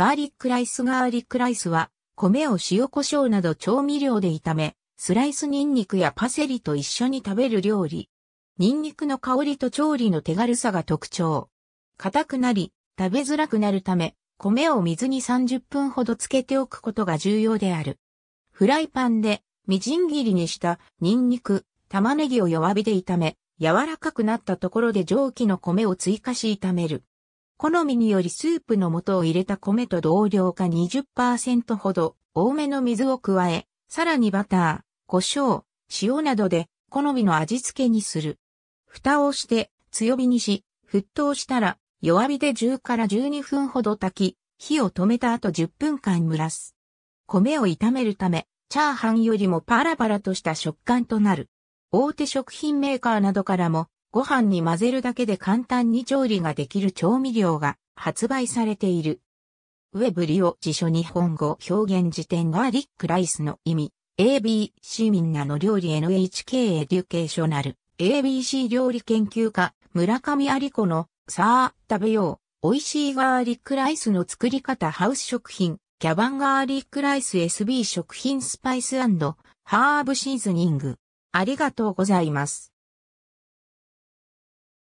ガーリックライスガーリックライスは、米を塩胡椒など調味料で炒め、スライスニンニクやパセリと一緒に食べる料理。ニンニクの香りと調理の手軽さが特徴。硬くなり、食べづらくなるため、米を水に30分ほど漬けておくことが重要である。フライパンで、みじん切りにしたニンニク、玉ねぎを弱火で炒め、柔らかくなったところで蒸気の米を追加し炒める。好みによりスープの素を入れた米と同量か20%ほど多めの水を加え、さらにバター、胡椒、塩などで好みの味付けにする。蓋をして強火にし、沸騰したら弱火で10から12分ほど炊き、火を止めた後10分間蒸らす。米を炒めるため、チャーハンよりもパラパラとした食感となる。大手食品メーカーなどからもご飯に混ぜるだけで簡単に調理ができる調味料が発売されている。ウェブリオ辞書日本語表現辞典ガーリックライスの意味 ABC みんなの料理 NHK エデュケーショナル ABC 料理研究家村上有子のさあ食べよう美味しいガーリックライスの作り方ハウス食品キャバンガーリックライス SB 食品スパイスハーブシーズニングありがとうございます。